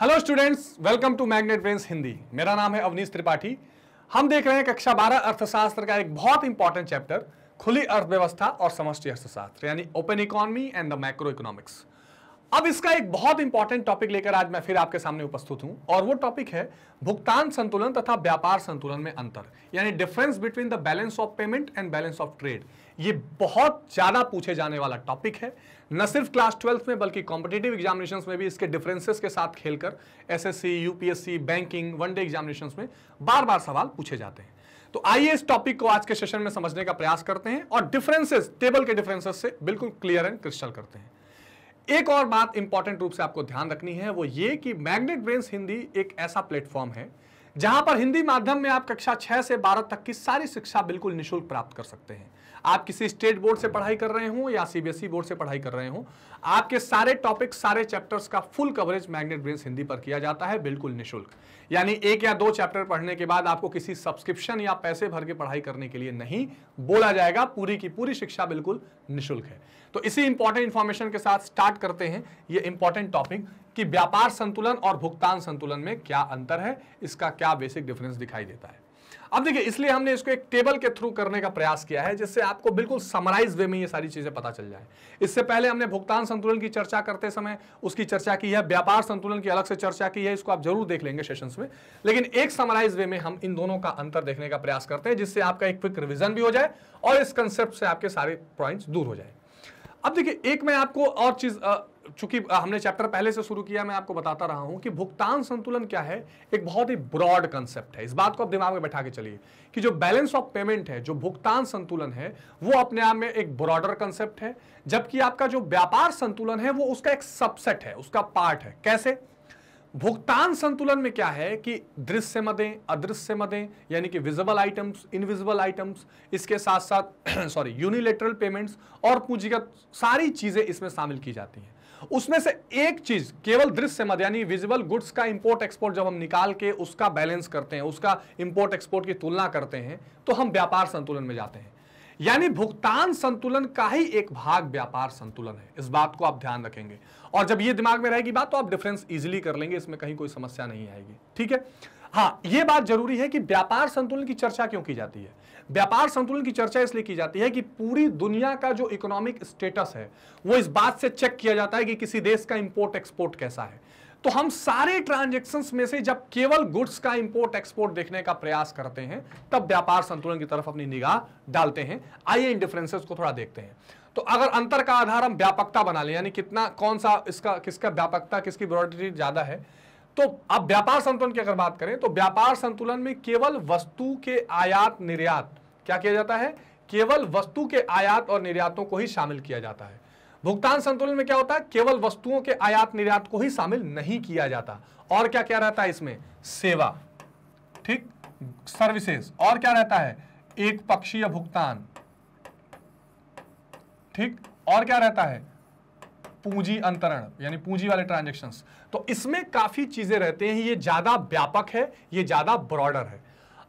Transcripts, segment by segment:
hello students welcome to magnet brains Hindi मेरा नाम है अवनीश त्रिपाठी हम देख रहे हैं कक्षा बारह अर्थशास्त्र का एक बहुत इंपॉर्टेंट चैप्टर खुली अर्थव्यवस्था और समष्टि अर्थशास्त्र यानी open economy and the macro economics अब इसका एक बहुत इंपॉर्टेंट टॉपिक लेकर आज मैं फिर आपके सामने उपस्थित हूं और वो टॉपिक है भुगतान संतुलन तथा व्यापार संतुलन में अंतर यानी difference between the balance of payment and balance of trade ये बहुत ज़्यादा पूछे जाने वाला टॉपिक है न सिर्फ क्लास ट्वेल्थ में बल्कि कॉम्पिटेटिव एग्जामिनेशन में भी इसके डिफरेंसेस के साथ खेलकर S S UPSC, banking one day examination में बार बार सवाल पूछे जाते हैं तो आइए इस टॉपिक को आज के सेशन में समझने का प्रयास करते हैं और डिफरेंसेस टेबल के डिफरेंसेस से बिल्कुल क्लियर एंड क्रिस्टल करते हैं एक और बात इंपॉर्टेंट रूप से आपको ध्यान रखनी है वो ये कि मैग्नेट ब्रेन्स हिंदी एक ऐसा प्लेटफॉर्म है जहां पर हिंदी माध्यम में आप कक्षा छह से बारह तक की सारी शिक्षा बिल्कुल निःशुल्क प्राप्त कर सकते हैं आप किसी स्टेट बोर्ड से पढ़ाई कर रहे हो या सीबीएसई e बोर्ड से पढ़ाई कर रहे हो आपके सारे टॉपिक सारे चैप्टर्स का full coverage magnet brain Hindi पर किया जाता है बिल्कुल निःशुल्क यानी एक या दो चैप्टर पढ़ने के बाद आपको किसी सब्सक्रिप्शन या पैसे भर के पढ़ाई करने के लिए नहीं बोला जाएगा पूरी की पूरी शिक्षा बिल्कुल निःशुल्क है तो इसी इंपॉर्टेंट इंफॉर्मेशन के साथ स्टार्ट करते हैं ये इंपॉर्टेंट टॉपिक कि व्यापार संतुलन और भुगतान संतुलन में क्या अंतर है इसका क्या बेसिक डिफरेंस दिखाई देता है अब देखिए इसलिए हमने इसको एक टेबल के थ्रू करने का प्रयास किया है जिससे आपको बिल्कुल समराइज वे में ये सारी चीजें पता चल जाए इससे पहले हमने भुगतान संतुलन की चर्चा करते समय उसकी चर्चा की है व्यापार संतुलन की अलग से चर्चा की है इसको आप जरूर देख लेंगे सेशंस में लेकिन एक समराइज वे में हम इन दोनों का अंतर देखने का प्रयास करते हैं जिससे आपका एक क्विक रिविजन भी हो जाए और इस कंसेप्ट से आपके सारे पॉइंट दूर हो जाए अब देखिए एक मैं आपको और चीज चूंकि हमने चैप्टर पहले से शुरू किया मैं आपको बताता रहा हूं कि भुगतान संतुलन क्या है एक बहुत ही ब्रॉड कंसेप्ट है इस बात को आप दिमाग में बैठा के चलिए कि जो बैलेंस ऑफ पेमेंट है जो भुगतान संतुलन है वो अपने आप में एक ब्रॉडर कंसेप्ट है जबकि आपका जो व्यापार संतुलन है वो उसका एक सबसेट है उसका पार्ट है कैसे भुगतान संतुलन में क्या है कि दृश्य मदें अदृश्य मदें यानी कि विजिबल आइटम्स इनविजिबल आइटम्स इसके साथ साथ सॉरी यूनिलेटरल पेमेंट्स और पूंजीगत सारी चीजें इसमें शामिल की जाती हैं उसमें से एक चीज केवल दृश्य मद यानी विजुअल गुड्स का इंपोर्ट एक्सपोर्ट जब हम निकाल के उसका बैलेंस करते हैं उसका इंपोर्ट एक्सपोर्ट की तुलना करते हैं तो हम व्यापार संतुलन में जाते हैं यानी भुगतान संतुलन का ही एक भाग व्यापार संतुलन है इस बात को आप ध्यान रखेंगे और जब ये दिमाग में रहेगी बात तो आप डिफरेंस इजिली कर लेंगे इसमें कहीं कोई समस्या नहीं आएगी ठीक है हाँ ये बात जरूरी है कि व्यापार संतुलन की चर्चा क्यों की जाती है व्यापार संतुलन की चर्चा इसलिए की जाती है कि पूरी दुनिया का जो इकोनॉमिक स्टेटस है वो इस बात से चेक किया जाता है कि किसी देश का इंपोर्ट एक्सपोर्ट कैसा है तो हम सारे ट्रांजेक्शन में से जब केवल गुड्स का इंपोर्ट एक्सपोर्ट देखने का प्रयास करते हैं तब व्यापार संतुलन की तरफ अपनी निगाह डालते हैं आइए इन डिफरेंसेस को थोड़ा देखते हैं तो अगर अंतर का आधार हम व्यापकता बना लें यानी कितना कौन सा इसका किसका व्यापकता किसकी ब्रॉडिटी ज़्यादा है तो अब व्यापार संतुलन की अगर बात करें तो व्यापार संतुलन में केवल वस्तु के आयात निर्यात क्या किया जाता है केवल वस्तु के आयात और निर्यातों को ही शामिल किया जाता है भुगतान संतुलन में क्या होता है केवल वस्तुओं के आयात निर्यात को ही शामिल नहीं किया जाता और क्या क्या रहता है इसमें सेवा ठीक सर्विसेज और क्या रहता है एक पक्षीय भुगतान ठीक और क्या रहता है पूंजी अंतरण यानी पूंजी वाले ट्रांजेक्शन तो इसमें काफ़ी चीज़ें रहते हैं ये ज़्यादा व्यापक है ये ज़्यादा ब्रॉडर है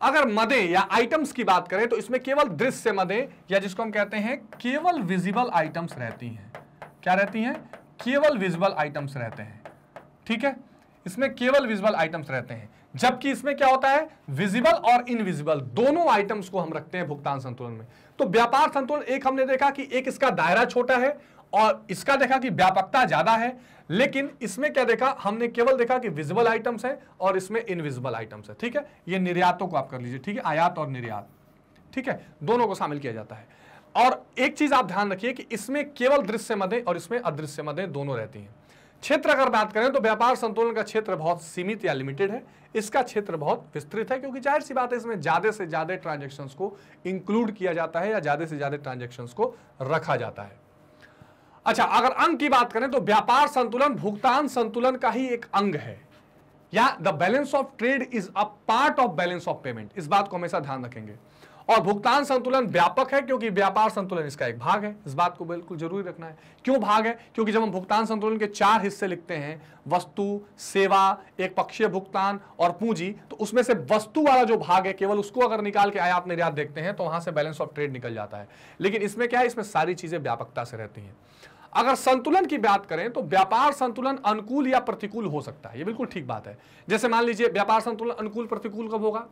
अगर मदे या आइटम्स की बात करें तो इसमें केवल दृश्य मदे या जिसको हम कहते हैं केवल विजिबल आइटम्स रहती हैं क्या रहती हैं केवल विजिबल आइटम्स रहते हैं ठीक है इसमें केवल विजिबल आइटम्स रहते हैं जबकि इसमें क्या होता है विजिबल और इनविजिबल दोनों आइटम्स को हम रखते हैं भुगतान संतुलन में तो व्यापार संतुलन एक हमने देखा कि एक इसका दायरा छोटा है और इसका देखा कि व्यापकता ज्यादा है लेकिन इसमें क्या देखा हमने केवल देखा कि विजिबल आइटम्स है और इसमें इनविजिबल आइटम्स है ठीक है ये निर्यातों को आप कर लीजिए ठीक है आयात और निर्यात ठीक है दोनों को शामिल किया जाता है और एक चीज आप ध्यान रखिए कि इसमें केवल दृश्य मदें और इसमें अदृश्य मदें दोनों रहती हैं क्षेत्र अगर बात करें तो व्यापार संतुलन का क्षेत्र बहुत सीमित या लिमिटेड है इसका क्षेत्र बहुत विस्तृत है क्योंकि जाहिर सी बात है इसमें ज़्यादा से ज़्यादा ट्रांजेक्शन को इंक्लूड किया जाता है या ज़्यादा से ज़्यादा ट्रांजेक्शन को रखा जाता है अच्छा अगर अंग की बात करें तो व्यापार संतुलन भुगतान संतुलन का ही एक अंग है या the balance of trade is a part of balance of payment इस बात को हमेशा ध्यान रखेंगे और भुगतान संतुलन व्यापक है क्योंकि व्यापार संतुलन इसका एक भाग है इस बात को बिल्कुल जरूरी रखना है क्यों भाग है क्योंकि जब हम भुगतान संतुलन के चार हिस्से लिखते हैं वस्तु सेवा एक पक्षीय भुगतान और पूंजी तो उसमें से वस्तु वाला जो भाग है केवल उसको अगर निकाल के आयात निर्यात देखते हैं तो वहां से बैलेंस ऑफ ट्रेड निकल जाता है लेकिन इसमें क्या है इसमें सारी चीजें व्यापकता से रहती हैं अगर संतुलन की बात करें तो व्यापार संतुलन अनुकूल या प्रतिकूल हो सकता है ये बिल्कुल ठीक बात है जैसे मान लीजिए व्यापार संतुलन अनुकूल प्रतिकूल कब होगा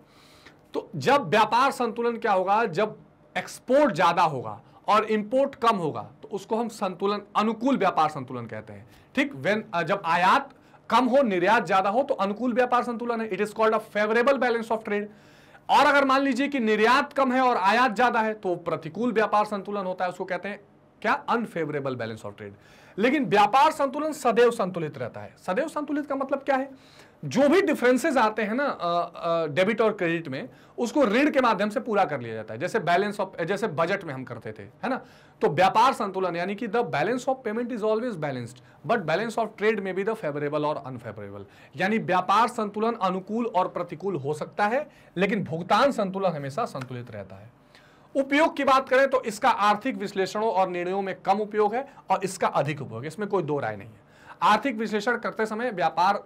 तो जब व्यापार संतुलन क्या होगा जब एक्सपोर्ट ज़्यादा होगा और इंपोर्ट कम होगा तो उसको हम संतुलन अनुकूल व्यापार संतुलन कहते हैं ठीक वेन जब आयात कम हो निर्यात ज़्यादा हो तो अनुकूल व्यापार संतुलन है it is called a favourable balance of trade और अगर मान लीजिए कि निर्यात कम है और आयात ज़्यादा है तो प्रतिकूल व्यापार संतुलन होता है उसको कहते हैं क्या अनफेवरेबल बैलेंस ऑफ ट्रेड लेकिन व्यापार संतुलन सदैव संतुलित रहता है सदैव संतुलित का मतलब क्या है जो भी डिफरेंसेस आते हैं ना डेबिट और क्रेडिट में उसको ऋण के माध्यम से पूरा कर लिया जाता है जैसे बैलेंस ऑफ जैसे बजट में हम करते थे है ना तो व्यापार संतुलन यानी कि the balance of payment is always balanced but balance of trade में भी द फेवरेबल और अनफेवरेबल यानी व्यापार संतुलन अनुकूल और प्रतिकूल हो सकता है लेकिन भुगतान संतुलन हमेशा संतुलित रहता है उपयोग की बात करें तो इसका आर्थिक विश्लेषणों और निर्णयों में कम उपयोग है और इसका अधिक उपयोग है इसमें कोई दो राय नहीं है आर्थिक विश्लेषण करते समय व्यापार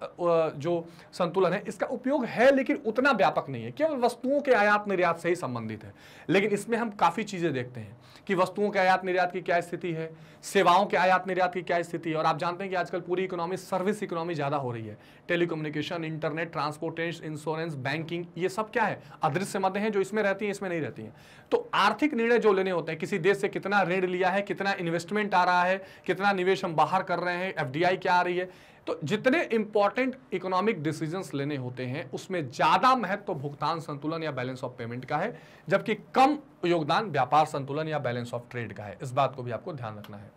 जो संतुलन है इसका उपयोग है लेकिन उतना व्यापक नहीं है केवल वस्तुओं के आयात निर्यात से ही संबंधित है लेकिन इसमें हम काफ़ी चीज़ें देखते हैं कि वस्तुओं के आयात निर्यात की क्या स्थिति है सेवाओं के आयात निर्यात की क्या स्थिति है और आप जानते हैं कि आजकल पूरी इकोनॉमी सर्विस इकोनॉमी ज़्यादा हो रही है telecommunication internet transportation insurance banking ये सब क्या है अदृश्य मध्य हैं जो इसमें रहती है इसमें नहीं रहती है तो आर्थिक निर्णय जो लेने होते हैं किसी देश से कितना ऋण लिया है कितना इन्वेस्टमेंट आ रहा है कितना निवेश हम बाहर कर रहे हैं एफ क्या आ रही है तो जितने इंपॉर्टेंट इकोनॉमिक डिसीजंस लेने होते हैं उसमें ज़्यादा महत्व तो भुगतान संतुलन या बैलेंस ऑफ पेमेंट का है जबकि कम योगदान व्यापार संतुलन या बैलेंस ऑफ ट्रेड का है इस बात को भी आपको ध्यान रखना है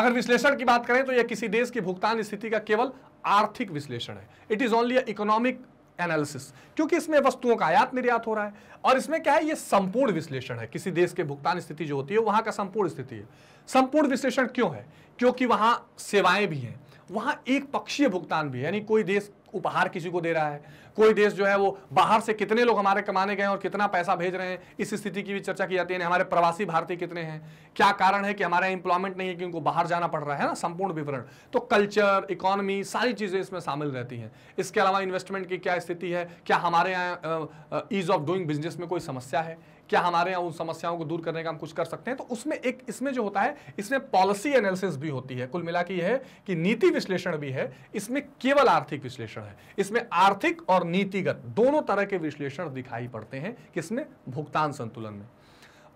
अगर विश्लेषण की बात करें तो यह किसी देश की भुगतान स्थिति का केवल आर्थिक विश्लेषण है it is only economic analysis क्योंकि इसमें वस्तुओं का आयात निर्यात हो रहा है और इसमें क्या है ये संपूर्ण विश्लेषण है किसी देश के भुगतान स्थिति जो होती है वहां का संपूर्ण स्थिति है संपूर्ण विश्लेषण क्यों है क्योंकि वहां सेवाएं भी हैं वहां एक पक्षीय भुगतान भी है यानी कोई देश उपहार किसी को दे रहा है कोई देश जो है वो बाहर से कितने लोग हमारे कमाने गए हैं और कितना पैसा भेज रहे हैं इस स्थिति की भी चर्चा की जाती है हमारे प्रवासी भारतीय कितने हैं क्या कारण है कि हमारे इंप्लॉयमेंट नहीं है कि उनको बाहर जाना पड़ रहा है ना संपूर्ण विवरण तो कल्चर इकोनॉमी सारी चीज़ें इसमें शामिल रहती हैं इसके अलावा इन्वेस्टमेंट की क्या स्थिति है क्या हमारे यहाँ ईज ऑफ डूइंग बिजनेस में कोई समस्या है क्या हमारे यहाँ उन समस्याओं को दूर करने का हम कुछ कर सकते हैं तो उसमें एक इसमें जो होता है इसमें पॉलिसी एनालिसिस भी होती है कुल मिला के यह है कि नीति विश्लेषण भी है इसमें केवल आर्थिक विश्लेषण है इसमें आर्थिक और नीतिगत दोनों तरह के विश्लेषण दिखाई पड़ते हैं किसमें भुगतान संतुलन में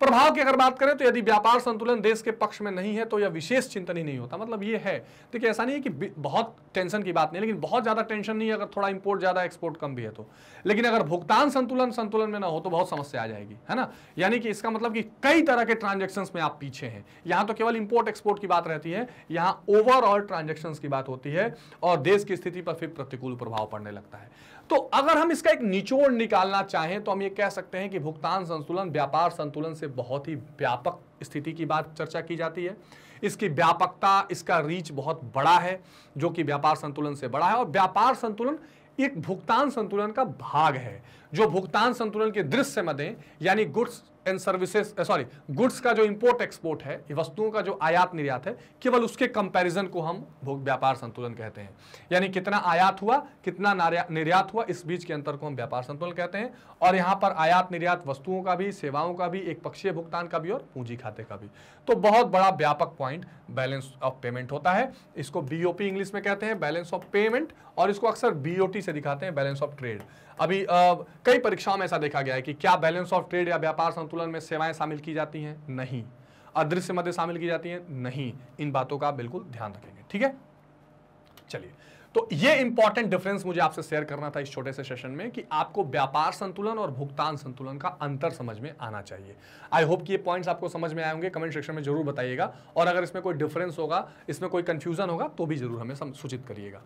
प्रभाव की अगर बात करें तो यदि व्यापार संतुलन देश के पक्ष में नहीं है तो यह विशेष चिंतन ही नहीं होता मतलब ये है देखिए ऐसा नहीं है कि बहुत टेंशन की बात नहीं लेकिन बहुत ज़्यादा टेंशन नहीं है अगर थोड़ा इंपोर्ट ज़्यादा एक्सपोर्ट कम भी है तो लेकिन अगर भुगतान संतुलन संतुलन में ना हो तो बहुत समस्या आ जाएगी है ना यानी कि इसका मतलब कि कई तरह के ट्रांजेक्शन में आप पीछे हैं यहाँ तो केवल इंपोर्ट एक्सपोर्ट की बात रहती है यहाँ ओवरऑल ट्रांजेक्शन की बात होती है और देश की स्थिति पर फिर प्रतिकूल प्रभाव पड़ने लगता है तो अगर हम इसका एक निचोड़ निकालना चाहें तो हम ये कह सकते हैं कि भुगतान संतुलन व्यापार संतुलन से बहुत ही व्यापक स्थिति की बात चर्चा की जाती है इसकी व्यापकता इसका रीच बहुत बड़ा है जो कि व्यापार संतुलन से बड़ा है और व्यापार संतुलन एक भुगतान संतुलन का भाग है जो भुगतान संतुलन के दृश्य में दें यानी goods and services sorry goods का जो इंपोर्ट एक्सपोर्ट है वस्तुओं का जो आयात निर्यात है केवल उसके कंपैरिजन को हम व्यापार संतुलन कहते हैं यानी कितना आयात हुआ कितना निर्यात हुआ इस बीच के अंतर को हम व्यापार संतुलन कहते हैं और यहाँ पर आयात निर्यात वस्तुओं का भी सेवाओं का भी एक पक्षीय भुगतान का भी और पूंजी खाते का भी तो बहुत बड़ा व्यापक पॉइंट बैलेंस ऑफ पेमेंट होता है इसको बीओपी इंग्लिश में कहते हैं बैलेंस ऑफ पेमेंट और इसको अक्सर बीओटी से दिखाते हैं बैलेंस ऑफ ट्रेड अभी आ, कई परीक्षाओं में ऐसा देखा गया है कि क्या बैलेंस ऑफ ट्रेड या व्यापार संतुलन में सेवाएं शामिल की जाती हैं नहीं अदृश्य मध्य शामिल की जाती हैं नहीं इन बातों का बिल्कुल ध्यान रखेंगे ठीक है चलिए तो ये इंपॉर्टेंट डिफरेंस मुझे आपसे शेयर करना था इस छोटे से सेशन में कि आपको व्यापार संतुलन और भुगतान संतुलन का अंतर समझ में आना चाहिए आई होप कि ये पॉइंट्स आपको समझ में आए होंगे कमेंट सेक्शन में जरूर बताइएगा और अगर इसमें कोई डिफरेंस होगा इसमें कोई कंफ्यूजन होगा तो भी जरूर हमें सूचित करिएगा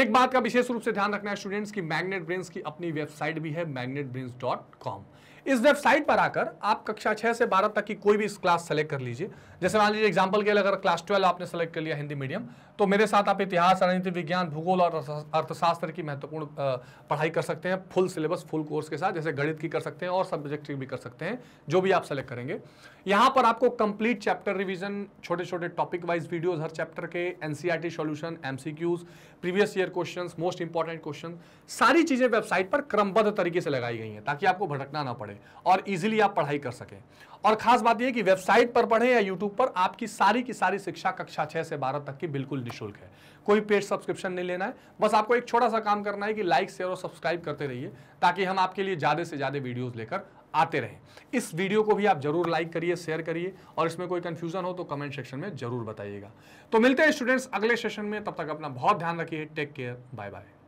एक बात का विशेष रूप से ध्यान रखना है स्टूडेंट्स की मैग्नेट ब्रेन्स की अपनी वेबसाइट भी है मैग्नेट डॉट कॉम इस वेबसाइट पर आकर आप कक्षा छः से बारह तक की कोई भी क्लास सेलेक्ट कर लीजिए जैसे मान लीजिए एग्जाम्पल के लिए अगर क्लास ट्वेल्व आपने सेलेक्ट कर लिया हिंदी मीडियम तो मेरे साथ आप इतिहास राजनीति विज्ञान भूगोल और अर्थशास्त्र की महत्वपूर्ण पढ़ाई कर सकते हैं फुल सिलेबस फुल कोर्स के साथ जैसे गणित की कर सकते हैं और सब्जेक्ट की भी कर सकते हैं जो भी आप सेलेक्ट करेंगे यहाँ पर आपको कंप्लीट चैप्टर रिविजन छोटे छोटे टॉपिक वाइज वीडियोज हर चैप्टर के N C R T solution M C Qs previous year question most important question सारी चीज़ें वेबसाइट पर क्रमबद्ध तरीके से लगाई गई हैं ताकि आपको भटकना ना पड़े पढ़ें और इजीली आप पढ़ाई कर सकें और खास बात यह कि वेबसाइट पर पढ़ें या यूट्यूब पर आपकी सारी की सारी शिक्षा कक्षा छः से बारह तक की बिल्कुल निःशुल्क है कोई पेड सब्सक्रिप्शन नहीं लेना है बस आपको एक छोटा सा काम करना है कि लाइक शेयर और सब्सक्राइब करते रहिए ताकि हम आपके लिए ज़्यादा से ज़्यादा वीडियोज़ लेकर आते रहें इस वीडियो को भी आप जरूर लाइक करिए शेयर करिए और इसमें कोई कंफ्यूजन हो तो कमेंट सेक्शन में जरूर बताइएगा तो मिलते हैं स्टूडेंट्स अगले सेशन में तब तक अपना बहुत ध्यान रखिए टेक केयर बाय बाय